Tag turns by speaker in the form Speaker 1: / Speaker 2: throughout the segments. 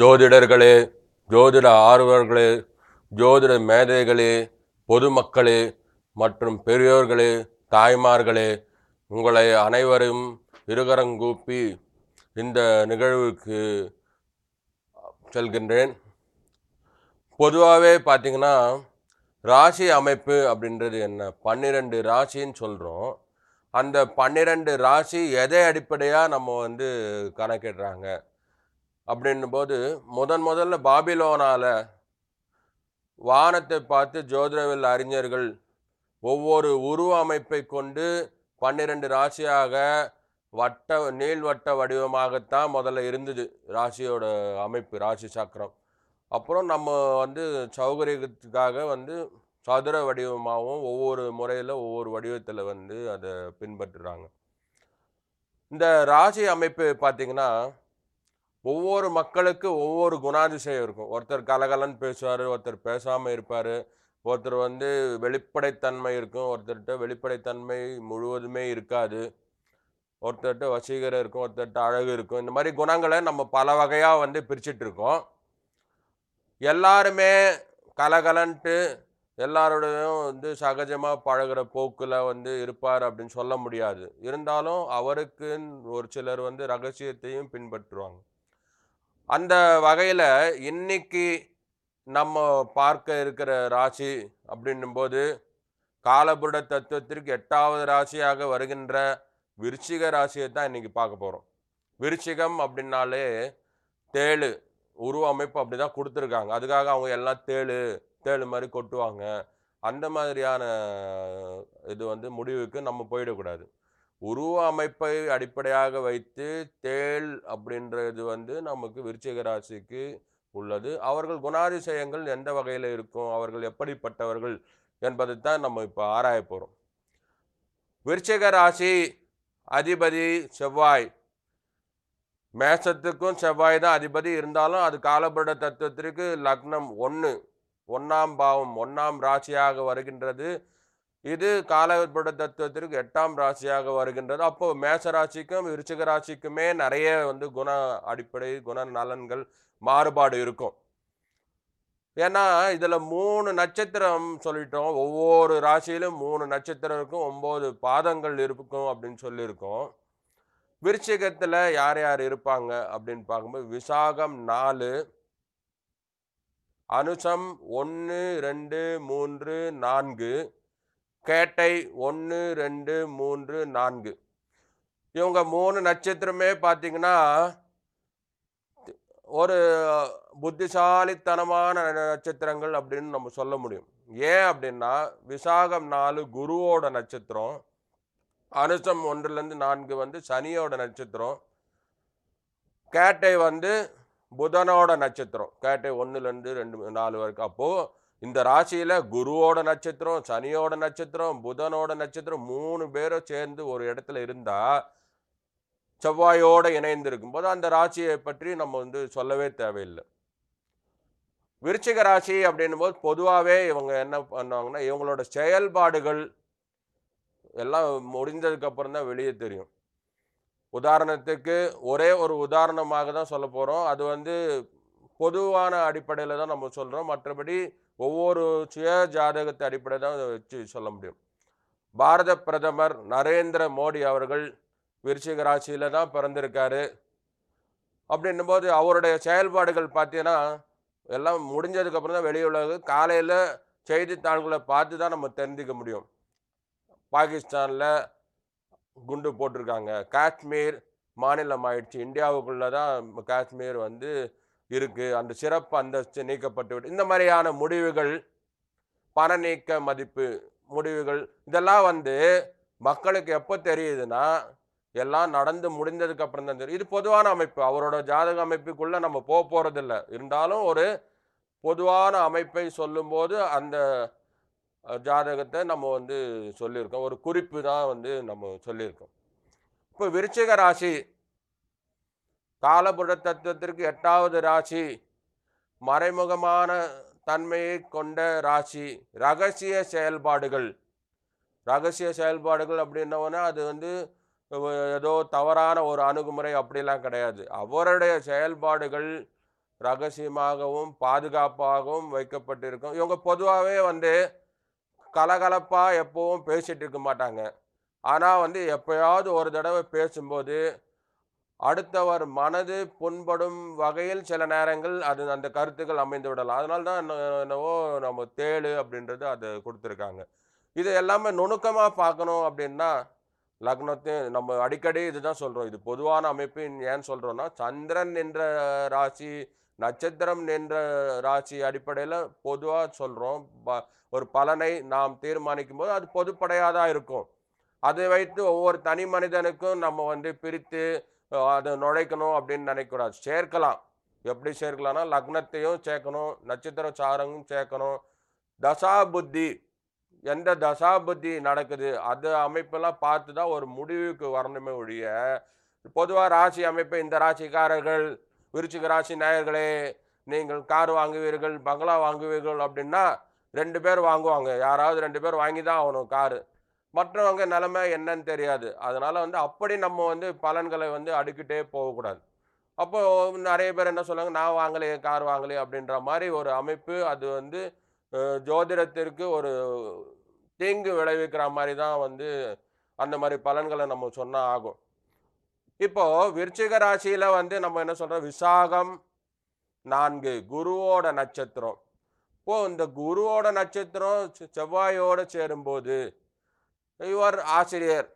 Speaker 1: ஜோதிடர்களே ஜோதிட ஆர்வர்களே ஜோதிட மேதைகளே பொதுமக்களே மற்றும் பெரியோர்களே தாய்மார்களே உங்களை அனைவரும் இருகரங்கூப்பி இந்த நிகழ்வுக்கு செல்கின்றேன் பொதுவாகவே பார்த்திங்கன்னா ராசி அமைப்பு அப்படின்றது என்ன பன்னிரெண்டு ராசின்னு சொல்கிறோம் அந்த பன்னிரெண்டு ராசி எதை அடிப்படையாக நம்ம வந்து கணக்கிடுறாங்க அப்படின்னும் போது முதன் முதல்ல பாபிலோனால் வானத்தை பார்த்து ஜோதிடவில் அறிஞர்கள் ஒவ்வொரு உருவ அமைப்பை கொண்டு பன்னிரெண்டு ராசியாக வட்ட நீள்வட்ட வடிவமாகத்தான் முதல்ல இருந்தது ராசியோட அமைப்பு ராசி சக்கரம் அப்புறம் நம்ம வந்து சௌகரியத்துக்காக வந்து சதுர வடிவமாகவும் ஒவ்வொரு முறையில் ஒவ்வொரு வடிவத்தில் வந்து அதை பின்பற்றுறாங்க இந்த ராசி அமைப்பு பார்த்திங்கன்னா ஒவ்வொரு மக்களுக்கு ஒவ்வொரு குணாதிசயம் இருக்கும் ஒருத்தர் கலகலன்னு பேசுவார் ஒருத்தர் பேசாமல் இருப்பார் ஒருத்தர் வந்து வெளிப்படைத்தன்மை இருக்கும் ஒருத்தர்கிட்ட வெளிப்படைத்தன்மை முழுவதுமே இருக்காது ஒருத்தர்கிட்ட வசீகரம் இருக்கும் ஒருத்தர்கிட்ட அழகு இருக்கும் இந்த மாதிரி குணங்களை நம்ம பல வகையாக வந்து பிரிச்சிட்ருக்கோம் எல்லாருமே கலகலன்ட்டு எல்லாரோடையும் வந்து சகஜமாக பழகிற போக்கில் வந்து இருப்பார் அப்படின்னு சொல்ல முடியாது இருந்தாலும் அவருக்குன்னு ஒரு சிலர் வந்து ரகசியத்தையும் பின்பற்றுவாங்க அந்த வகையில் இன்னைக்கு நம்ம பார்க்க இருக்கிற ராசி அப்படின்னும் போது காலபுட தத்துவத்திற்கு எட்டாவது ராசியாக வருகின்ற விருச்சிக ராசியை தான் இன்றைக்கி பார்க்க போகிறோம் விருச்சிகம் அப்படின்னாலே தேழு உருவ அமைப்பு அப்படி தான் கொடுத்துருக்காங்க அதுக்காக அவங்க எல்லாம் தேழு தேழு மாதிரி கொட்டுவாங்க அந்த மாதிரியான இது வந்து முடிவுக்கு நம்ம போயிடக்கூடாது உருவ அமைப்பை அடிப்படையாக வைத்து தேள் அப்படின்றது வந்து நமக்கு விருச்சிக ராசிக்கு உள்ளது அவர்கள் குணாதிசயங்கள் எந்த வகையில் இருக்கும் அவர்கள் எப்படிப்பட்டவர்கள் என்பதை தான் நம்ம இப்போ ஆராய போகிறோம் விருச்சிக ராசி அதிபதி செவ்வாய் மேசத்துக்கும் செவ்வாய் தான் அதிபதி இருந்தாலும் அது காலபுட தத்துவத்திற்கு லக்னம் ஒன்று ஒன்றாம் பாவம் ஒன்றாம் ராசியாக வருகின்றது இது காலவற்பட தத்துவத்திற்கு எட்டாம் ராசியாக வருகின்றது அப்போ மேச ராசிக்கும் விருச்சிக ராசிக்குமே நிறைய வந்து குண அடிப்படை குண நலன்கள் மாறுபாடு இருக்கும் ஏன்னா இதில் மூணு நட்சத்திரம் சொல்லிட்டோம் ஒவ்வொரு ராசியிலும் மூணு நட்சத்திரம் இருக்கும் ஒம்பது பாதங்கள் இருக்கும் அப்படின்னு சொல்லியிருக்கோம் விருச்சிகத்தில் யார் யார் இருப்பாங்க அப்படின்னு பார்க்கும்போது விசாகம் நாலு அனுசம் ஒன்று ரெண்டு மூன்று நான்கு கேட்டை ஒன்று ரெண்டு மூன்று நான்கு இவங்க மூணு நட்சத்திரமே பார்த்தீங்கன்னா ஒரு புத்திசாலித்தனமான நட்சத்திரங்கள் அப்படின்னு நம்ம சொல்ல முடியும் ஏன் அப்படின்னா விசாகம் நாலு குருவோட நட்சத்திரம் அனுசம் ஒன்றுலேருந்து நான்கு வந்து சனியோட நட்சத்திரம் கேட்டை வந்து புதனோட நட்சத்திரம் கேட்டை ஒன்றுலேருந்து ரெண்டு நாலு வரைக்கும் அப்போது இந்த ராசியில் குருவோட நட்சத்திரம் சனியோட நட்சத்திரம் புதனோட நட்சத்திரம் மூணு பேரும் சேர்ந்து ஒரு இடத்துல இருந்தால் செவ்வாயோடு இணைந்திருக்கும் போது அந்த ராசியை பற்றி நம்ம வந்து சொல்லவே தேவையில்லை விருச்சிக ராசி அப்படின்னும் போது பொதுவாகவே இவங்க என்ன பண்ணுவாங்கன்னா இவங்களோட செயல்பாடுகள் எல்லாம் முடிஞ்சதுக்கப்புறம் தான் வெளியே தெரியும் உதாரணத்துக்கு ஒரே ஒரு உதாரணமாக தான் சொல்ல போகிறோம் அது வந்து பொதுவான அடிப்படையில் தான் நம்ம சொல்கிறோம் மற்றபடி ஒவ்வொரு சுய ஜாதகத்தை அடிப்படை தான் வச்சு சொல்ல முடியும் பாரத பிரதமர் நரேந்திர மோடி அவர்கள் விருச்சிக ராசியில் தான் பிறந்திருக்காரு அப்படின்னும்போது அவருடைய செயல்பாடுகள் பார்த்தீங்கன்னா எல்லாம் முடிஞ்சதுக்கப்புறம் தான் வெளி காலையில் செய்தித்தாள்களை பார்த்து தான் நம்ம தெரிஞ்சுக்க முடியும் பாகிஸ்தானில் குண்டு போட்டிருக்காங்க காஷ்மீர் மாநிலம் ஆயிடுச்சு இந்தியாவுக்குள்ளே தான் காஷ்மீர் வந்து இருக்குது அந்த சிறப்பு அந்தஸ்து விட்டு இந்த மாதிரியான முடிவுகள் பண நீக்க மதிப்பு முடிவுகள் இதெல்லாம் வந்து மக்களுக்கு எப்போ தெரியுதுன்னா எல்லாம் நடந்து முடிந்ததுக்கு அப்புறம் தான் தெரியும் இது பொதுவான அமைப்பு அவரோட ஜாதக அமைப்புக்குள்ளே நம்ம போக போகிறதில்ல இருந்தாலும் ஒரு பொதுவான அமைப்பை சொல்லும்போது அந்த ஜாதகத்தை நம்ம வந்து சொல்லியிருக்கோம் ஒரு குறிப்பு தான் வந்து நம்ம சொல்லியிருக்கோம் இப்போ விருச்சிக ராசி காலபுட தத்துவத்திற்கு எட்டாவது ராசி மறைமுகமான தன்மையை கொண்ட ராசி ரகசிய செயல்பாடுகள் ரகசிய செயல்பாடுகள் அப்படின்னோன்னா அது வந்து ஏதோ தவறான ஒரு அணுகுமுறை அப்படிலாம் கிடையாது அவருடைய செயல்பாடுகள் ரகசியமாகவும் பாதுகாப்பாகவும் வைக்கப்பட்டிருக்கும் இவங்க பொதுவாகவே வந்து கலகலப்பாக எப்போவும் பேசிகிட்டு இருக்க மாட்டாங்க ஆனால் வந்து எப்போயாவது ஒரு தடவை பேசும்போது அடுத்தவர் மனது புண்படும் வகையில் சில நேரங்கள் அது அந்த கருத்துக்கள் அமைந்து விடலாம் அதனால தான் என்னவோ நம்ம தேழு அப்படின்றது அது கொடுத்துருக்காங்க இது எல்லாமே நுணுக்கமாக பார்க்கணும் அப்படின்னா லக்னத்தையும் நம்ம அடிக்கடி இதுதான் சொல்கிறோம் இது பொதுவான அமைப்பு ஏன் சொல்கிறோன்னா சந்திரன் என்ற ராசி நட்சத்திரம் நின்ற ராசி அடிப்படையில் பொதுவாக சொல்கிறோம் ப ஒரு பலனை நாம் தீர்மானிக்கும் போது அது பொதுப்படையாக தான் இருக்கும் அதை வைத்து ஒவ்வொரு தனி மனிதனுக்கும் நம்ம வந்து பிரித்து அது நுழைக்கணும் அப்படின்னு நினைக்கக்கூடாது சேர்க்கலாம் எப்படி சேர்க்கலாம்னா லக்னத்தையும் சேர்க்கணும் நட்சத்திர சாரங்கும் சேர்க்கணும் தசா புத்தி எந்த தசா புத்தி நடக்குது அது அமைப்பெல்லாம் பார்த்து தான் ஒரு முடிவுக்கு வரணுமே ஒழிய பொதுவாக ராசி அமைப்பு இந்த ராசிக்காரர்கள் விருச்சிக ராசி நேயர்களே நீங்கள் கார் வாங்குவீர்கள் பங்களா வாங்குவீர்கள் அப்படின்னா ரெண்டு பேர் வாங்குவாங்க யாராவது ரெண்டு பேர் வாங்கி தான் ஆகணும் காரு மற்றவங்க நிலமை என்னன்னு தெரியாது அதனால் வந்து அப்படி நம்ம வந்து பலன்களை வந்து அடுக்கிட்டே போகக்கூடாது அப்போது நிறைய பேர் என்ன சொல்லுவாங்க நான் வாங்கலையே கார் வாங்கலையே அப்படின்ற மாதிரி ஒரு அமைப்பு அது வந்து ஜோதிடத்திற்கு ஒரு தீங்கு விளைவிக்கிற மாதிரி தான் வந்து அந்த மாதிரி பலன்களை நம்ம சொன்னால் ஆகும் இப்போது விருச்சிக ராசியில் வந்து நம்ம என்ன சொல்கிறோம் விசாகம் நான்கு குருவோட நட்சத்திரம் இப்போது இந்த குருவோட நட்சத்திரம் செவ்வாயோடு சேரும்போது யுவர் ஆசிரியர்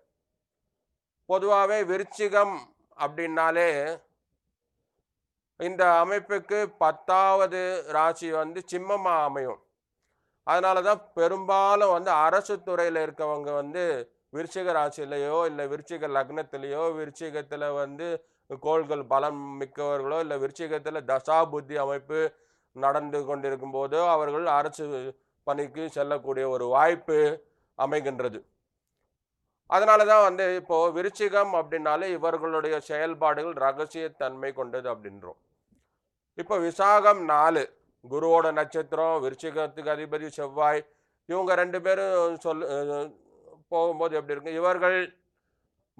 Speaker 1: பொதுவாகவே விருச்சிகம் அப்படின்னாலே இந்த அமைப்புக்கு பத்தாவது ராசி வந்து சிம்மமாக அமையும் அதனால தான் பெரும்பாலும் வந்து அரசு துறையில் இருக்கவங்க வந்து விருச்சிக ராசியிலையோ இல்லை விருச்சிக லக்னத்திலேயோ விருச்சிகத்தில் வந்து கோள்கள் பலம் மிக்கவர்களோ இல்லை விருச்சிகத்தில் தசா புத்தி அமைப்பு நடந்து கொண்டிருக்கும் போதோ அவர்கள் அரசு பணிக்கு செல்லக்கூடிய ஒரு வாய்ப்பு அமைகின்றது அதனால தான் வந்து இப்போ விருச்சிகம் அப்படின்னாலே இவர்களுடைய செயல்பாடுகள் ரகசியத்தன்மை கொண்டது அப்படின்றோம் இப்போ விசாகம் நாலு குருவோட நட்சத்திரம் விருச்சிகத்துக்கு அதிபதி செவ்வாய் இவங்க ரெண்டு பேரும் சொல் போகும்போது எப்படி இருக்கு இவர்கள்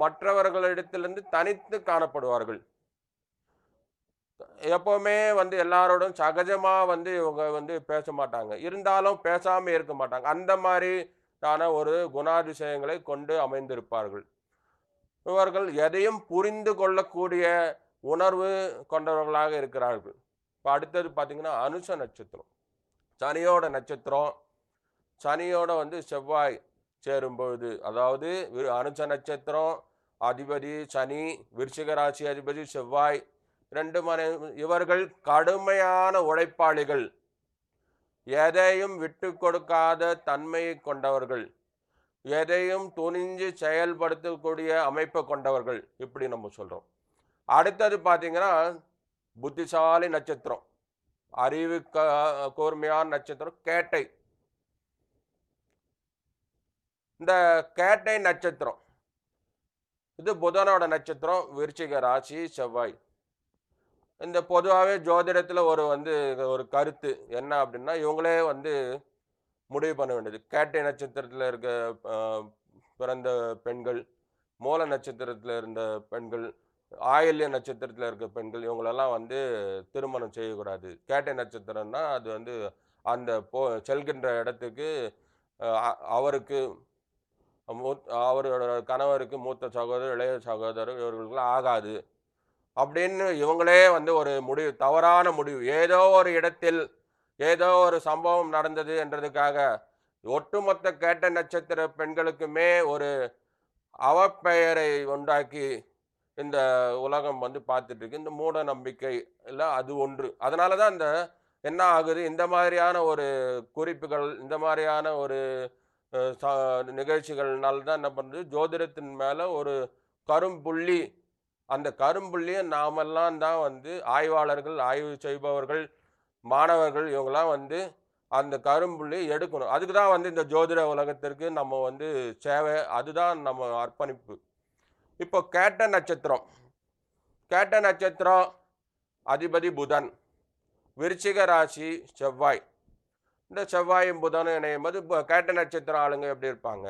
Speaker 1: மற்றவர்களிடத்திலிருந்து தனித்து காணப்படுவார்கள் எப்போவுமே வந்து எல்லாரோடும் சகஜமாக வந்து இவங்க வந்து பேச மாட்டாங்க இருந்தாலும் பேசாமல் இருக்க மாட்டாங்க அந்த மாதிரி தான ஒரு குணாதிசயங்களை கொண்டு அமைந்திருப்பார்கள் இவர்கள் எதையும் புரிந்து கொள்ளக்கூடிய உணர்வு கொண்டவர்களாக இருக்கிறார்கள் இப்போ அடுத்தது பார்த்தீங்கன்னா அனுஷ நட்சத்திரம் சனியோட நட்சத்திரம் சனியோட வந்து செவ்வாய் சேரும்பொழுது அதாவது அனுஷ நட்சத்திரம் அதிபதி சனி விருச்சிக ராசி அதிபதி செவ்வாய் ரெண்டு மனை இவர்கள் கடுமையான உழைப்பாளிகள் எதையும் விட்டு கொடுக்காத தன்மையை கொண்டவர்கள் எதையும் துணிஞ்சு செயல்படுத்தக்கூடிய அமைப்பை கொண்டவர்கள் இப்படி நம்ம சொல்கிறோம் அடுத்தது பார்த்திங்கன்னா புத்திசாலி நட்சத்திரம் அறிவு க கூர்மையான நட்சத்திரம் கேட்டை இந்த கேட்டை நட்சத்திரம் இது புதனோட நட்சத்திரம் விருச்சிக ராசி செவ்வாய் இந்த பொதுவாகவே ஜோதிடத்தில் ஒரு வந்து ஒரு கருத்து என்ன அப்படின்னா இவங்களே வந்து முடிவு பண்ண வேண்டியது கேட்டை நட்சத்திரத்தில் இருக்க பிறந்த பெண்கள் மூல நட்சத்திரத்தில் இருந்த பெண்கள் ஆயில்ய நட்சத்திரத்தில் இருக்க பெண்கள் இவங்களெல்லாம் வந்து திருமணம் செய்யக்கூடாது கேட்டை நட்சத்திரம்னா அது வந்து அந்த போ செல்கின்ற இடத்துக்கு அவருக்கு அவரோட கணவருக்கு மூத்த சகோதரர் இளைய சகோதரர் இவர்களுக்கெல்லாம் ஆகாது அப்படின்னு இவங்களே வந்து ஒரு முடிவு தவறான முடிவு ஏதோ ஒரு இடத்தில் ஏதோ ஒரு சம்பவம் நடந்தது என்றதுக்காக ஒட்டுமொத்த கேட்ட நட்சத்திர பெண்களுக்குமே ஒரு அவப்பெயரை உண்டாக்கி இந்த உலகம் வந்து பார்த்துட்டு இருக்கு இந்த மூட நம்பிக்கை இல்லை அது ஒன்று அதனால தான் இந்த என்ன ஆகுது இந்த மாதிரியான ஒரு குறிப்புகள் இந்த மாதிரியான ஒரு நிகழ்ச்சிகள்னால தான் என்ன பண்ணுறது ஜோதிடத்தின் மேலே ஒரு கரும்புள்ளி அந்த கரும்புள்ளையும் நாமெல்லாம் தான் வந்து ஆய்வாளர்கள் ஆய்வு செய்பவர்கள் மாணவர்கள் இவங்கெல்லாம் வந்து அந்த கரும்புள்ளி எடுக்கணும் அதுக்கு தான் வந்து இந்த ஜோதிட உலகத்திற்கு நம்ம வந்து சேவை அதுதான் நம்ம அர்ப்பணிப்பு இப்போ கேட்ட நட்சத்திரம் கேட்ட நட்சத்திரம் அதிபதி புதன் விருச்சிக ராசி செவ்வாய் இந்த செவ்வாயும் புதனும் இணையும் போது இப்போ கேட்ட நட்சத்திரம் ஆளுங்க எப்படி இருப்பாங்க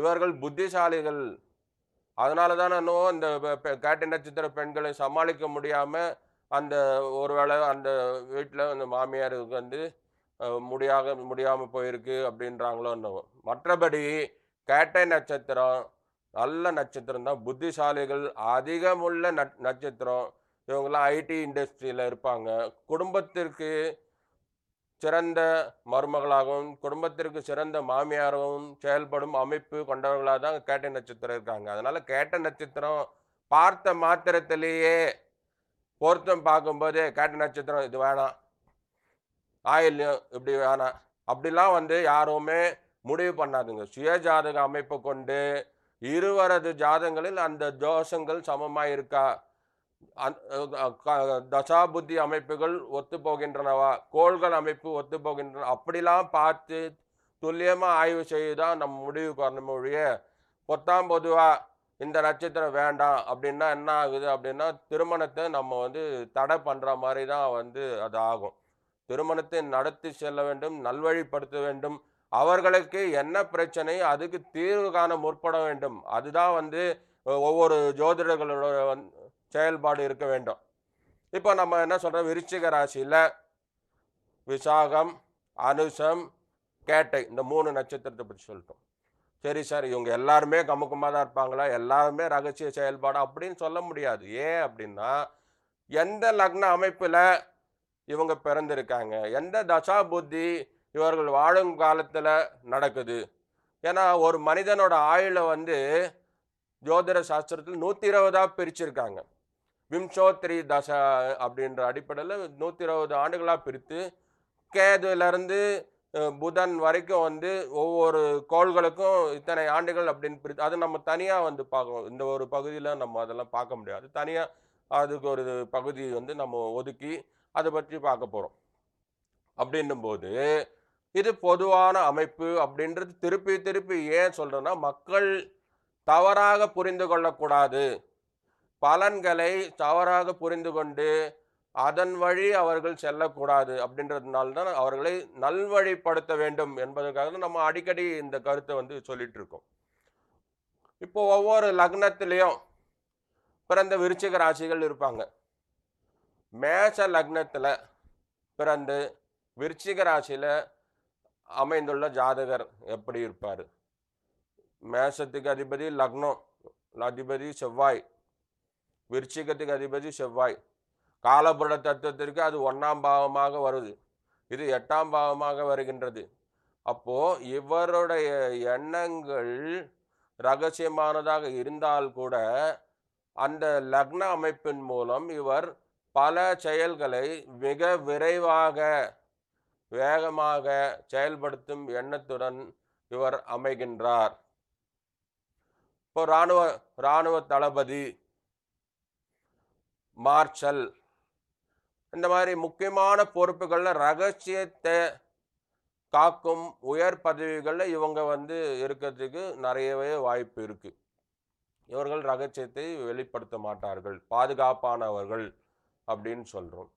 Speaker 1: இவர்கள் புத்திசாலிகள் அதனால தானே இன்னும் இந்த கேட்ட நட்சத்திர பெண்களை சமாளிக்க முடியாமல் அந்த ஒருவேளை அந்த வீட்டில் அந்த மாமியாருக்கு வந்து முடியாக முடியாமல் போயிருக்கு அப்படின்றாங்களோ என்னவோ மற்றபடி கேட்டை நட்சத்திரம் நல்ல நட்சத்திரம் தான் புத்திசாலிகள் அதிகமுள்ள நட்சத்திரம் இவங்கெல்லாம் ஐடி இண்டஸ்ட்ரியில் இருப்பாங்க குடும்பத்திற்கு சிறந்த மருமகளாகவும் குடும்பத்திற்கு சிறந்த மாமியாராகவும் செயல்படும் அமைப்பு கொண்டவர்களாக தான் கேட்ட நட்சத்திரம் இருக்காங்க அதனால் கேட்ட நட்சத்திரம் பார்த்த மாத்திரத்திலேயே பொருத்தம் பார்க்கும்போது கேட்ட நட்சத்திரம் இது வேணாம் ஆயில் இப்படி வேணாம் அப்படிலாம் வந்து யாருமே முடிவு பண்ணாதுங்க சுய ஜாதக அமைப்பை கொண்டு இருவரது ஜாதங்களில் அந்த தோஷங்கள் சமமாக இருக்கா தசாபுத்தி அமைப்புகள் ஒத்து போகின்றனவா கோள்கள் அமைப்பு ஒத்து போகின்றன அப்படிலாம் பார்த்து துல்லியமாக ஆய்வு செய்து தான் நம்ம முடிவுக்கு வரணும் ஒழிய பொத்தாம் பொதுவாக இந்த நட்சத்திரம் வேண்டாம் அப்படின்னா என்ன ஆகுது அப்படின்னா திருமணத்தை நம்ம வந்து தடை பண்ணுற மாதிரி தான் வந்து அது ஆகும் திருமணத்தை நடத்தி செல்ல வேண்டும் நல்வழிப்படுத்த வேண்டும் அவர்களுக்கு என்ன பிரச்சனை அதுக்கு தீர்வு காண முற்பட வேண்டும் அதுதான் வந்து ஒவ்வொரு ஜோதிடர்களோட செயல்பாடு இருக்க வேண்டும் இப்போ நம்ம என்ன சொல்கிறோம் விருச்சிக ராசியில் விசாகம் அனுசம் கேட்டை இந்த மூணு நட்சத்திரத்தை பற்றி சொல்லிட்டோம் சரி சார் இவங்க எல்லாருமே கமுக்கமாக தான் இருப்பாங்களா எல்லாருமே ரகசிய செயல்பாடு அப்படின்னு சொல்ல முடியாது ஏன் அப்படின்னா எந்த லக்ன அமைப்பில் இவங்க பிறந்திருக்காங்க எந்த தசா புத்தி இவர்கள் வாழும் காலத்தில் நடக்குது ஏன்னா ஒரு மனிதனோட ஆயுளை வந்து ஜோதிட சாஸ்திரத்தில் நூற்றி இருபதாக பிரிச்சிருக்காங்க விம்சோத்ரி தசா அப்படின்ற அடிப்படையில் நூற்றி இருபது ஆண்டுகளாக பிரித்து கேதுலேருந்து புதன் வரைக்கும் வந்து ஒவ்வொரு கோள்களுக்கும் இத்தனை ஆண்டுகள் அப்படின்னு பிரித்து அது நம்ம தனியாக வந்து பார்க்கணும் இந்த ஒரு பகுதியில் நம்ம அதெல்லாம் பார்க்க முடியாது தனியாக அதுக்கு ஒரு பகுதி வந்து நம்ம ஒதுக்கி அதை பற்றி பார்க்க போகிறோம் அப்படின்னும்போது இது பொதுவான அமைப்பு அப்படின்றது திருப்பி திருப்பி ஏன் சொல்கிறேன்னா மக்கள் தவறாக புரிந்து கொள்ளக்கூடாது பலன்களை தவறாக புரிந்து கொண்டு அதன் வழி அவர்கள் செல்லக்கூடாது அப்படின்றதுனால தான் அவர்களை நல்வழிப்படுத்த வேண்டும் என்பதற்காக தான் நம்ம அடிக்கடி இந்த கருத்தை வந்து சொல்லிட்டு இருக்கோம் இப்போ ஒவ்வொரு லக்னத்திலையும் பிறந்த விருச்சிக ராசிகள் இருப்பாங்க மேச லக்னத்தில் பிறந்து விருச்சிக ராசியில் அமைந்துள்ள ஜாதகர் எப்படி இருப்பார் மேசத்துக்கு அதிபதி லக்னம் அதிபதி செவ்வாய் விருச்சிகத்துக்கு அதிபதி செவ்வாய் காலபுரண தத்துவத்திற்கு அது ஒன்றாம் பாவமாக வருது இது எட்டாம் பாவமாக வருகின்றது அப்போது இவருடைய எண்ணங்கள் ரகசியமானதாக இருந்தால் கூட அந்த லக்ன அமைப்பின் மூலம் இவர் பல செயல்களை மிக விரைவாக வேகமாக செயல்படுத்தும் எண்ணத்துடன் இவர் அமைகின்றார் இப்போ இராணுவ இராணுவ தளபதி மார்ஷல் இந்த மாதிரி முக்கியமான பொறுப்புகளில் ரகசியத்தை காக்கும் உயர் பதவிகளில் இவங்க வந்து இருக்கிறதுக்கு நிறையவே வாய்ப்பு இருக்குது இவர்கள் ரகசியத்தை வெளிப்படுத்த மாட்டார்கள் பாதுகாப்பானவர்கள் அப்படின்னு சொல்கிறோம்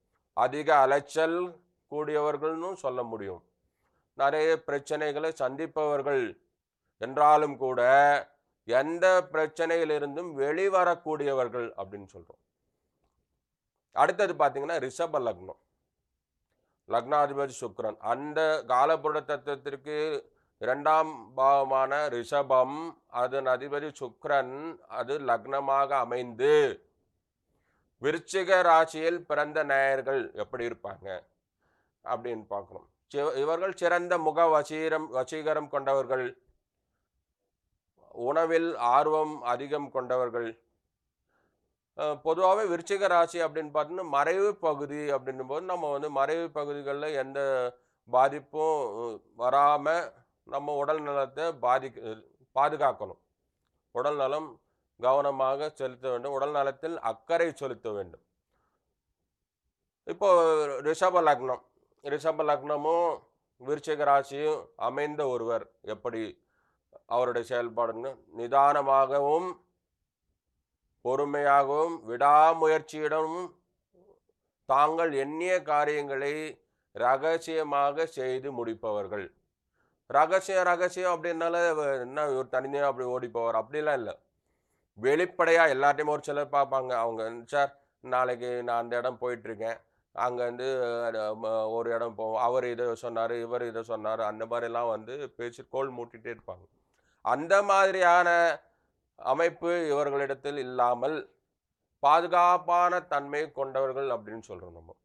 Speaker 1: அதிக அலைச்சல் கூடியவர்கள்னு சொல்ல முடியும் நிறைய பிரச்சனைகளை சந்திப்பவர்கள் என்றாலும் கூட எந்த பிரச்சனையிலிருந்தும் வெளிவரக்கூடியவர்கள் அப்படின்னு சொல்கிறோம் அடுத்தது பார்த்தீங்கன்னா ரிஷப லக்னம் லக்னாதிபதி சுக்ரன் அந்த காலப்புற தத்துவத்திற்கு இரண்டாம் பாவமான ரிஷபம் அதன் அதிபதி சுக்ரன் அது லக்னமாக அமைந்து விருச்சிக ராசியில் பிறந்த நேயர்கள் எப்படி இருப்பாங்க அப்படின்னு பார்க்கணும் இவர்கள் சிறந்த முக வசீரம் வசீகரம் கொண்டவர்கள் உணவில் ஆர்வம் அதிகம் கொண்டவர்கள் பொதுவாகவே விருச்சிக ராசி அப்படின்னு பார்த்தோம்னா மறைவு பகுதி அப்படின்னும் போது நம்ம வந்து மறைவு பகுதிகளில் எந்த பாதிப்பும் வராமல் நம்ம உடல் நலத்தை பாதிக்க பாதுகாக்கணும் உடல் நலம் கவனமாக செலுத்த வேண்டும் உடல் நலத்தில் அக்கறை செலுத்த வேண்டும் இப்போ ரிஷப லக்னம் ரிஷப லக்னமும் விருச்சிக ராசியும் அமைந்த ஒருவர் எப்படி அவருடைய செயல்பாடுன்னு நிதானமாகவும் பொறுமையாகவும் விடாமுயற்சியிடமும் தாங்கள் எண்ணிய காரியங்களை ரகசியமாக செய்து முடிப்பவர்கள் ரகசியம் ரகசியம் அப்படின்னால என்ன ஒரு தனிமையாக அப்படி ஓடிப்போவார் அப்படிலாம் இல்லை வெளிப்படையாக எல்லாத்தையுமே ஒரு சிலர் பார்ப்பாங்க அவங்க சார் நாளைக்கு நான் அந்த இடம் போயிட்டுருக்கேன் அங்கே வந்து ஒரு இடம் போவோம் அவர் இதை சொன்னார் இவர் இதை சொன்னார் அந்த மாதிரிலாம் வந்து பேசி கோல் மூட்டிகிட்டே இருப்பாங்க அந்த மாதிரியான அமைப்பு இவர்களிடத்தில் இல்லாமல் பாதுகாப்பான தன்மை கொண்டவர்கள் அப்படின்னு சொல்கிறோம் நம்ம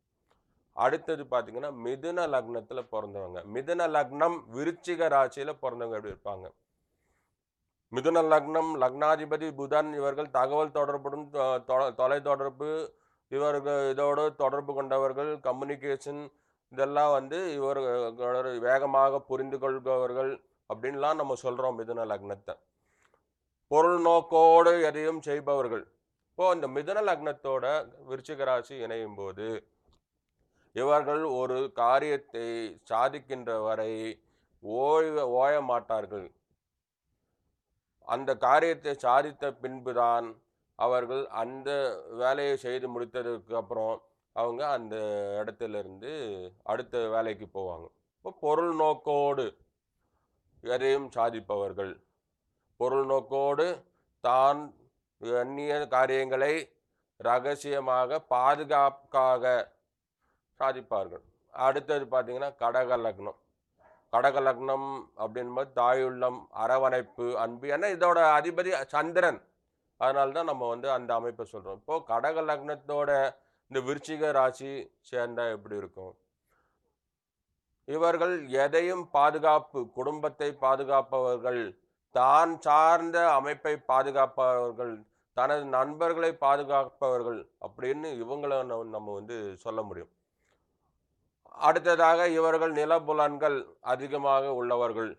Speaker 1: அடுத்தது பார்த்தீங்கன்னா மிதுன லக்னத்தில் பிறந்தவங்க மிதுன லக்னம் விருச்சிக ராசியில் பிறந்தவங்க எப்படி இருப்பாங்க மிதுன லக்னம் லக்னாதிபதி புதன் இவர்கள் தகவல் தொடர்புடன் தொலை தொடர்பு இவர்கள் இதோடு தொடர்பு கொண்டவர்கள் கம்யூனிகேஷன் இதெல்லாம் வந்து இவர்கள் வேகமாக புரிந்து கொள்பவர்கள் அப்படின்லாம் நம்ம சொல்கிறோம் மிதுன லக்னத்தை பொருள் நோக்கோடு எதையும் செய்பவர்கள் இப்போ இந்த மிதன லக்னத்தோட விருச்சிக ராசி இணையும் போது இவர்கள் ஒரு காரியத்தை சாதிக்கின்ற வரை ஓய்வ ஓய மாட்டார்கள் அந்த காரியத்தை சாதித்த பின்புதான் அவர்கள் அந்த வேலையை செய்து முடித்ததுக்கு அப்புறம் அவங்க அந்த இடத்துலேருந்து அடுத்த வேலைக்கு போவாங்க இப்போ பொருள் நோக்கோடு எதையும் சாதிப்பவர்கள் பொருள் நோக்கோடு தான் அந்நிய காரியங்களை ரகசியமாக பாதுகாப்பாக சாதிப்பார்கள் அடுத்தது பார்த்தீங்கன்னா கடக லக்னம் கடக லக்னம் அப்படின்போது தாயுள்ளம் அரவணைப்பு அன்பு ஏன்னா இதோட அதிபதி சந்திரன் அதனால தான் நம்ம வந்து அந்த அமைப்பை சொல்கிறோம் இப்போது கடக லக்னத்தோட இந்த விருச்சிக ராசி சேர்ந்தால் எப்படி இருக்கும் இவர்கள் எதையும் பாதுகாப்பு குடும்பத்தை பாதுகாப்பவர்கள் தான் சார்ந்த அமைப்பை பாதுகாப்பவர்கள் தனது நண்பர்களை பாதுகாப்பவர்கள் அப்படின்னு இவங்களை நம்ம வந்து சொல்ல முடியும் அடுத்ததாக இவர்கள் புலன்கள் அதிகமாக உள்ளவர்கள்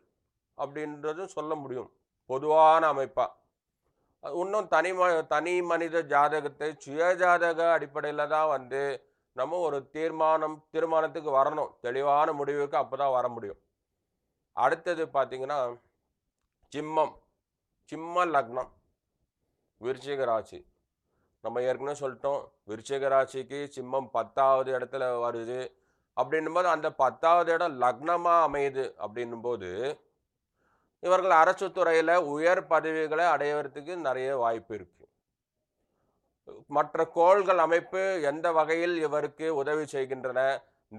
Speaker 1: அப்படின்றது சொல்ல முடியும் பொதுவான அமைப்பாக இன்னும் தனி ம தனி மனித ஜாதகத்தை சுய ஜாதக அடிப்படையில் தான் வந்து நம்ம ஒரு தீர்மானம் தீர்மானத்துக்கு வரணும் தெளிவான முடிவுக்கு அப்போ தான் வர முடியும் அடுத்தது பார்த்திங்கன்னா சிம்மம் சிம்ம லக்னம் விருச்சிக ராசி நம்ம ஏற்கனவே சொல்லிட்டோம் விருச்சிக ராசிக்கு சிம்மம் பத்தாவது இடத்துல வருது அப்படின்னும் போது அந்த பத்தாவது இடம் லக்னமாக அமையுது அப்படின்னும் போது இவர்கள் அரசு துறையில் உயர் பதவிகளை அடையிறதுக்கு நிறைய வாய்ப்பு இருக்குது மற்ற கோள்கள் அமைப்பு எந்த வகையில் இவருக்கு உதவி செய்கின்றன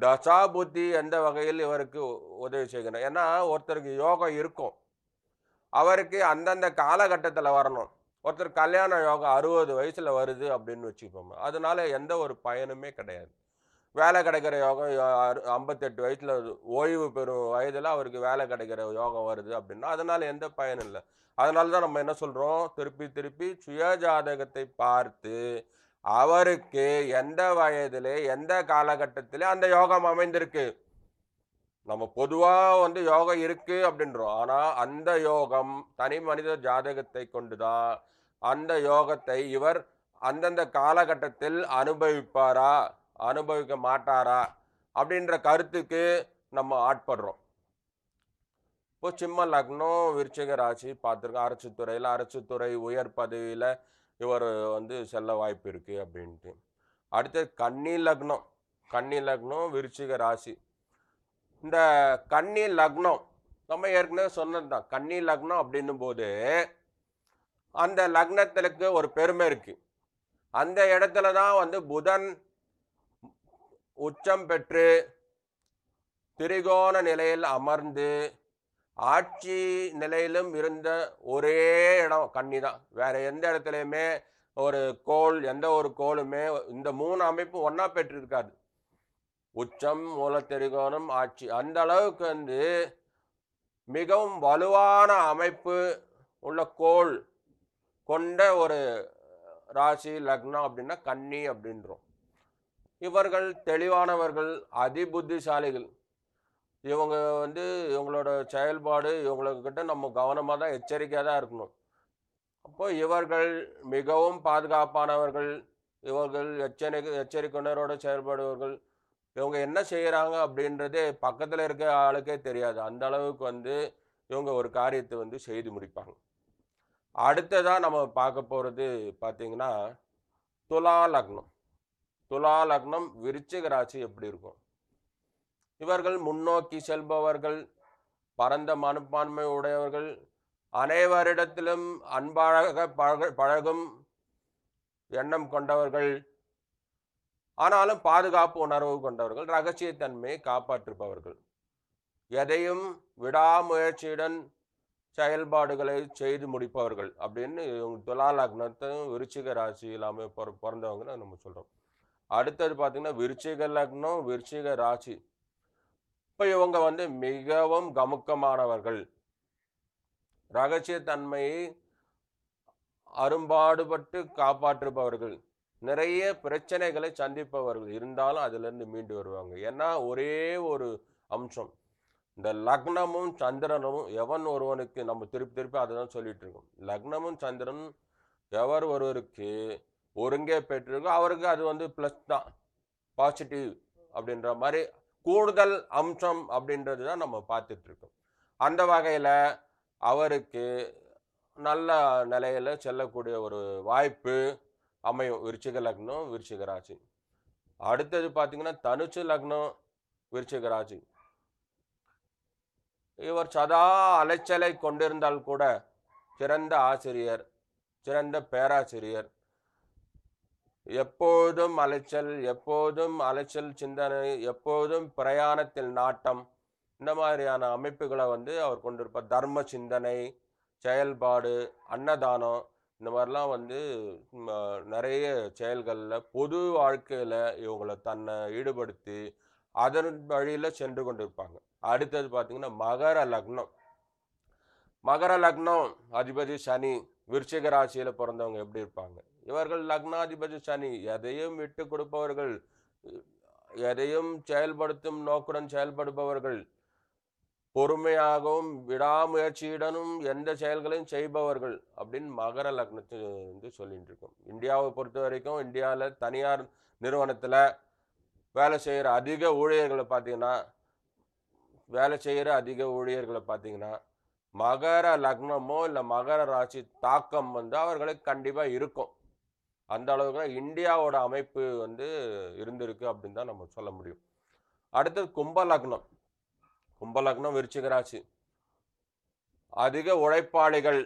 Speaker 1: தசா புத்தி எந்த வகையில் இவருக்கு உதவி செய்கின்றன ஏன்னா ஒருத்தருக்கு யோகம் இருக்கும் அவருக்கு அந்தந்த காலகட்டத்தில் வரணும் ஒருத்தர் கல்யாண யோகம் அறுபது வயசில் வருது அப்படின்னு வச்சுப்போம் அதனால எந்த ஒரு பயனுமே கிடையாது வேலை கிடைக்கிற யோகம் ஐம்பத்தெட்டு வயசில் ஓய்வு பெறும் வயதில் அவருக்கு வேலை கிடைக்கிற யோகம் வருது அப்படின்னா அதனால் எந்த பயனும் இல்லை அதனால தான் நம்ம என்ன சொல்கிறோம் திருப்பி திருப்பி சுயஜாதகத்தை பார்த்து அவருக்கு எந்த வயதில் எந்த காலகட்டத்தில் அந்த யோகம் அமைந்திருக்கு நம்ம பொதுவாக வந்து யோகம் இருக்குது அப்படின்றோம் ஆனால் அந்த யோகம் தனி மனித ஜாதகத்தை கொண்டு தான் அந்த யோகத்தை இவர் அந்தந்த காலகட்டத்தில் அனுபவிப்பாரா அனுபவிக்க மாட்டாரா அப்படின்ற கருத்துக்கு நம்ம ஆட்படுறோம் இப்போ சிம்ம லக்னம் விருச்சிக ராசி பார்த்துருக்கோம் அரசு அரசு அரசுத்துறை உயர் பதவியில் இவர் வந்து செல்ல வாய்ப்பு இருக்குது அப்படின்ட்டு அடுத்தது கன்னி லக்னம் கன்னி லக்னம் விருச்சிக ராசி இந்த கன்னி லக்னம் நம்ம ஏற்கனவே சொன்னது தான் கன்னி லக்னம் அப்படின்னும் போது அந்த லக்னத்திற்கு ஒரு பெருமை இருக்கு அந்த இடத்துல தான் வந்து புதன் உச்சம் பெற்று திரிகோண நிலையில் அமர்ந்து ஆட்சி நிலையிலும் இருந்த ஒரே இடம் கன்னி தான் வேற எந்த இடத்துலையுமே ஒரு கோள் எந்த ஒரு கோளுமே இந்த மூணு அமைப்பு ஒன்றா பெற்றிருக்காது உச்சம் மூலத்திரிகோணம் ஆட்சி அந்த அளவுக்கு வந்து மிகவும் வலுவான அமைப்பு உள்ள கோள் கொண்ட ஒரு ராசி லக்னம் அப்படின்னா கன்னி அப்படின்றோம் இவர்கள் தெளிவானவர்கள் அதிபுத்திசாலிகள் இவங்க வந்து இவங்களோட செயல்பாடு இவங்கக்கிட்ட நம்ம கவனமாக தான் எச்சரிக்கையாக தான் இருக்கணும் அப்போ இவர்கள் மிகவும் பாதுகாப்பானவர்கள் இவர்கள் எச்சரிக்கை எச்சரிக்கையினரோடு செயல்படுவர்கள் இவங்க என்ன செய்கிறாங்க அப்படின்றதே பக்கத்தில் இருக்க ஆளுக்கே தெரியாது அந்த அளவுக்கு வந்து இவங்க ஒரு காரியத்தை வந்து செய்து முடிப்பாங்க அடுத்ததாக நம்ம பார்க்க போகிறது பார்த்திங்கன்னா துலா லக்னம் துலா லக்னம் விருச்சிக ராசி எப்படி இருக்கும் இவர்கள் முன்னோக்கி செல்பவர்கள் பரந்த மனப்பான்மை உடையவர்கள் அனைவரிடத்திலும் அன்பழக பழக பழகும் எண்ணம் கொண்டவர்கள் ஆனாலும் பாதுகாப்பு உணர்வு கொண்டவர்கள் ரகசியத்தன்மையை காப்பாற்றுபவர்கள் எதையும் விடாமுயற்சியுடன் செயல்பாடுகளை செய்து முடிப்பவர்கள் அப்படின்னு இவங்க துலா லக்னத்தையும் விருச்சிக ராசி இல்லாமல் பிற பிறந்தவங்க நம்ம சொல்கிறோம் அடுத்தது பார்த்திங்கன்னா விருச்சிக லக்னம் விருச்சிக ராசி இப்போ இவங்க வந்து மிகவும் கமுக்கமானவர்கள் ரகசியத்தன்மையை அரும்பாடுபட்டு காப்பாற்றுபவர்கள் நிறைய பிரச்சனைகளை சந்திப்பவர்கள் இருந்தாலும் அதுலேருந்து மீண்டு வருவாங்க ஏன்னா ஒரே ஒரு அம்சம் இந்த லக்னமும் சந்திரனும் எவன் ஒருவனுக்கு நம்ம திருப்பி திருப்பி அதை தான் சொல்லிட்டு இருக்கோம் லக்னமும் சந்திரனும் எவர் ஒருவருக்கு ஒருங்கே பெற்றிருக்கோ அவருக்கு அது வந்து ப்ளஸ் தான் பாசிட்டிவ் அப்படின்ற மாதிரி கூடுதல் அம்சம் அப்படின்றது தான் நம்ம பார்த்துட்டு இருக்கோம் அந்த வகையில் அவருக்கு நல்ல நிலையில் செல்லக்கூடிய ஒரு வாய்ப்பு அமையும் விருச்சிக லக்னம் விருச்சிக ராசி அடுத்தது பார்த்தீங்கன்னா தனுச்சு லக்னம் விருச்சிக ராசி இவர் சதா அலைச்சலை கொண்டிருந்தால் கூட சிறந்த ஆசிரியர் சிறந்த பேராசிரியர் எப்போதும் அலைச்சல் எப்போதும் அலைச்சல் சிந்தனை எப்போதும் பிரயாணத்தில் நாட்டம் இந்த மாதிரியான அமைப்புகளை வந்து அவர் கொண்டிருப்பார் தர்ம சிந்தனை செயல்பாடு அன்னதானம் இந்த மாதிரிலாம் வந்து நிறைய செயல்களில் பொது வாழ்க்கையில் இவங்களை தன்னை ஈடுபடுத்தி அதன் வழியில் சென்று கொண்டிருப்பாங்க அடுத்தது பார்த்திங்கன்னா மகர லக்னம் மகர லக்னம் அதிபதி சனி விருச்சிக ராசியில் பிறந்தவங்க எப்படி இருப்பாங்க இவர்கள் லக்னாதிபதி சனி எதையும் விட்டு கொடுப்பவர்கள் எதையும் செயல்படுத்தும் நோக்குடன் செயல்படுபவர்கள் பொறுமையாகவும் விடாமுயற்சியுடனும் எந்த செயல்களையும் செய்பவர்கள் அப்படின்னு மகர லக்னத்தை வந்து சொல்லிகிட்டு இருக்கோம் இந்தியாவை பொறுத்த வரைக்கும் இந்தியாவில் தனியார் நிறுவனத்தில் வேலை செய்கிற அதிக ஊழியர்களை பார்த்தீங்கன்னா வேலை செய்கிற அதிக ஊழியர்களை பார்த்தீங்கன்னா மகர லக்னமோ இல்லை மகர ராசி தாக்கம் வந்து அவர்களுக்கு கண்டிப்பாக இருக்கும் அந்த அளவுக்கு இந்தியாவோட அமைப்பு வந்து இருந்திருக்கு அப்படின்னு தான் நம்ம சொல்ல முடியும் அடுத்தது கும்ப லக்னம் கும்பலக்னம் விருச்சிக ராசி அதிக உழைப்பாளிகள்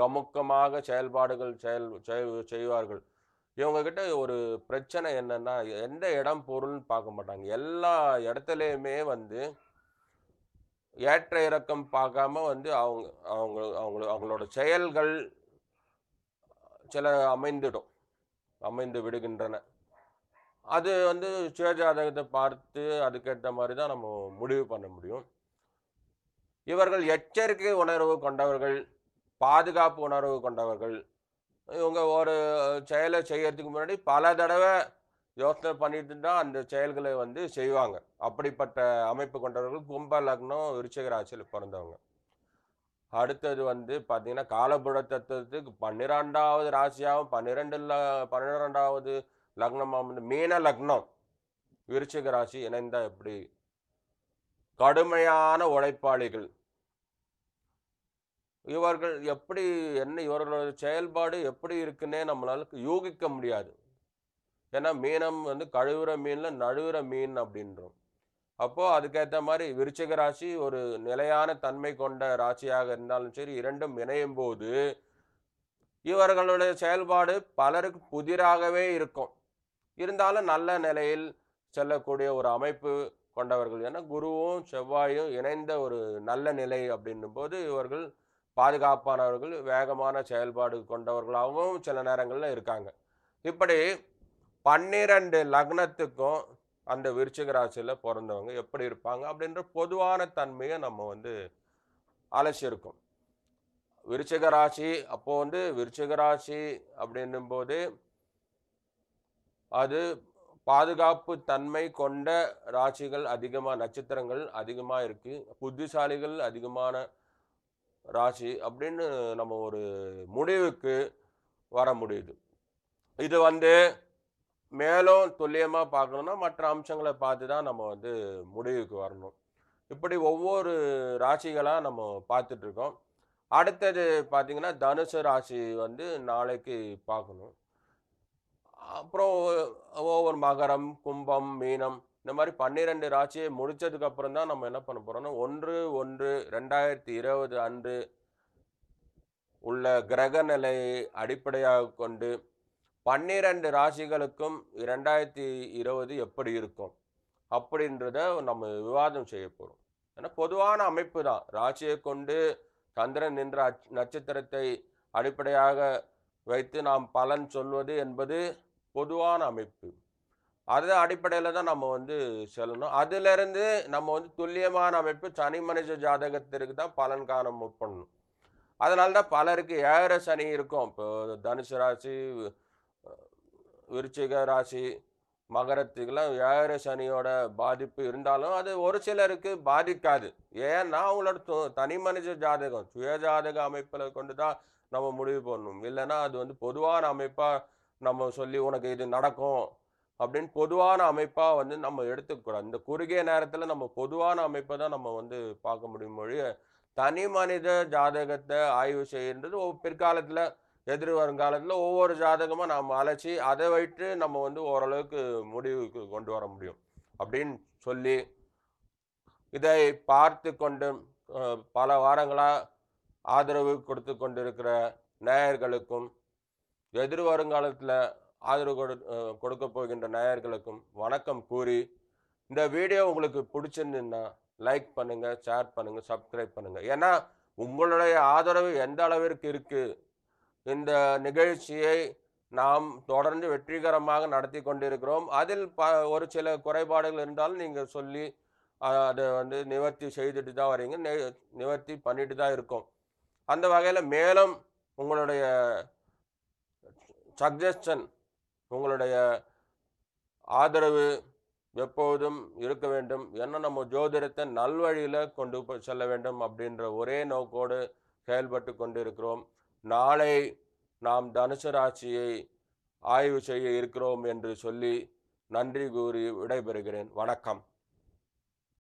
Speaker 1: கமுக்கமாக செயல்பாடுகள் செயல் செய்வார்கள் இவங்கக்கிட்ட ஒரு பிரச்சனை என்னென்னா எந்த இடம் பொருள்னு பார்க்க மாட்டாங்க எல்லா இடத்துலையுமே வந்து ஏற்ற இறக்கம் பார்க்காம வந்து அவங்க அவங்க அவங்கள அவங்களோட செயல்கள் சில அமைந்துடும் அமைந்து விடுகின்றன அது வந்து சுயஜாதகத்தை பார்த்து அதுக்கேற்ற மாதிரி தான் நம்ம முடிவு பண்ண முடியும் இவர்கள் எச்சரிக்கை உணர்வு கொண்டவர்கள் பாதுகாப்பு உணர்வு கொண்டவர்கள் இவங்க ஒரு செயலை செய்யறதுக்கு முன்னாடி பல தடவை யோசனை பண்ணிட்டு தான் அந்த செயல்களை வந்து செய்வாங்க அப்படிப்பட்ட அமைப்பு கொண்டவர்கள் கும்ப லக்னம் விருச்சிக ராசியில் பிறந்தவங்க அடுத்தது வந்து பார்த்தீங்கன்னா காலபுட தத்துவத்துக்கு பன்னிரெண்டாவது ராசியாகவும் பன்னிரெண்டில் பன்னிரெண்டாவது லக்னமாக வந்து மீன லக்னம் விருச்சிக ராசி இணைந்தால் எப்படி கடுமையான உழைப்பாளிகள் இவர்கள் எப்படி என்ன இவர்களோட செயல்பாடு எப்படி இருக்குன்னே நம்மளால யூகிக்க முடியாது ஏன்னா மீனம் வந்து கழுவுற மீனில் நழுவுற மீன் அப்படின்றோம் அப்போது அதுக்கேற்ற மாதிரி விருச்சிக ராசி ஒரு நிலையான தன்மை கொண்ட ராசியாக இருந்தாலும் சரி இரண்டும் இணையும் போது இவர்களுடைய செயல்பாடு பலருக்கு புதிராகவே இருக்கும் இருந்தாலும் நல்ல நிலையில் செல்லக்கூடிய ஒரு அமைப்பு கொண்டவர்கள் ஏன்னா குருவும் செவ்வாயும் இணைந்த ஒரு நல்ல நிலை அப்படின்னும் போது இவர்கள் பாதுகாப்பானவர்கள் வேகமான செயல்பாடு கொண்டவர்களாகவும் சில நேரங்களில் இருக்காங்க இப்படி பன்னிரண்டு லக்னத்துக்கும் அந்த விருச்சிக ராசியில் பிறந்தவங்க எப்படி இருப்பாங்க அப்படின்ற பொதுவான தன்மையை நம்ம வந்து அலசியிருக்கோம் விருச்சிக ராசி அப்போது வந்து விருச்சிக ராசி அப்படின்னும்போது அது பாதுகாப்பு தன்மை கொண்ட ராசிகள் அதிகமாக நட்சத்திரங்கள் அதிகமாக இருக்குது புத்திசாலிகள் அதிகமான ராசி அப்படின்னு நம்ம ஒரு முடிவுக்கு வர முடியுது இது வந்து மேலும் துல்லியமாக பார்க்கணுன்னா மற்ற அம்சங்களை பார்த்து தான் நம்ம வந்து முடிவுக்கு வரணும் இப்படி ஒவ்வொரு ராசிகளாக நம்ம பார்த்துட்ருக்கோம் அடுத்தது பார்த்திங்கன்னா தனுசு ராசி வந்து நாளைக்கு பார்க்கணும் அப்புறம் ஒவ்வொரு மகரம் கும்பம் மீனம் இந்த மாதிரி பன்னிரெண்டு ராசியை முடித்ததுக்கு அப்புறம் தான் நம்ம என்ன பண்ண போகிறோம்னா ஒன்று ஒன்று ரெண்டாயிரத்தி இருபது அன்று உள்ள கிரக நிலையை அடிப்படையாக கொண்டு பன்னிரெண்டு ராசிகளுக்கும் ரெண்டாயிரத்தி இருபது எப்படி இருக்கும் அப்படின்றத நம்ம விவாதம் செய்ய போகிறோம் ஏன்னா பொதுவான அமைப்பு தான் ராசியை கொண்டு சந்திரன் நின்ற நட்சத்திரத்தை அடிப்படையாக வைத்து நாம் பலன் சொல்வது என்பது பொதுவான அமைப்பு அது அடிப்படையில் தான் நம்ம வந்து செல்லணும் அதுலேருந்து நம்ம வந்து துல்லியமான அமைப்பு சனி மனித ஜாதகத்திற்கு தான் பலன் காண முற்படணும் அதனால தான் பலருக்கு ஏழர சனி இருக்கும் இப்போ தனுசு ராசி விருச்சிக ராசி மகரத்துக்கெல்லாம் ஏழர சனியோட பாதிப்பு இருந்தாலும் அது ஒரு சிலருக்கு பாதிக்காது ஏன்னா அவங்களோட தனி மனித ஜாதகம் சுய ஜாதக அமைப்பில் கொண்டு தான் நம்ம முடிவு பண்ணணும் இல்லைன்னா அது வந்து பொதுவான அமைப்பாக நம்ம சொல்லி உனக்கு இது நடக்கும் அப்படின்னு பொதுவான அமைப்பாக வந்து நம்ம எடுத்துக்கூடாது இந்த குறுகிய நேரத்தில் நம்ம பொதுவான அமைப்பை தான் நம்ம வந்து பார்க்க முடியும் மொழி தனி மனித ஜாதகத்தை ஆய்வு ஒவ்வொரு பிற்காலத்தில் எதிர் வருங்காலத்தில் ஒவ்வொரு ஜாதகமாக நாம் அழைச்சி அதை வைத்து நம்ம வந்து ஓரளவுக்கு முடிவுக்கு கொண்டு வர முடியும் அப்படின்னு சொல்லி இதை பார்த்து கொண்டு பல வாரங்களாக ஆதரவு கொடுத்து கொண்டிருக்கிற நேயர்களுக்கும் எதிர் வருங்காலத்தில் ஆதரவு கொடு கொடுக்க போகின்ற நேயர்களுக்கும் வணக்கம் கூறி இந்த வீடியோ உங்களுக்கு பிடிச்சிருந்துன்னா லைக் பண்ணுங்கள் ஷேர் பண்ணுங்கள் சப்ஸ்கிரைப் பண்ணுங்கள் ஏன்னா உங்களுடைய ஆதரவு எந்த அளவிற்கு இருக்குது இந்த நிகழ்ச்சியை நாம் தொடர்ந்து வெற்றிகரமாக நடத்தி கொண்டிருக்கிறோம் அதில் ப ஒரு சில குறைபாடுகள் இருந்தாலும் நீங்கள் சொல்லி அதை வந்து நிவர்த்தி செய்துட்டு தான் வரீங்க நிவர்த்தி பண்ணிட்டு தான் இருக்கோம் அந்த வகையில் மேலும் உங்களுடைய சக்ஜஷன் உங்களுடைய ஆதரவு எப்போதும் இருக்க வேண்டும் என்ன நம்ம ஜோதிடத்தை நல்வழியில் கொண்டு செல்ல வேண்டும் அப்படின்ற ஒரே நோக்கோடு செயல்பட்டு கொண்டு இருக்கிறோம் நாளை நாம் தனுசு ராசியை ஆய்வு செய்ய இருக்கிறோம் என்று சொல்லி நன்றி கூறி விடைபெறுகிறேன் வணக்கம்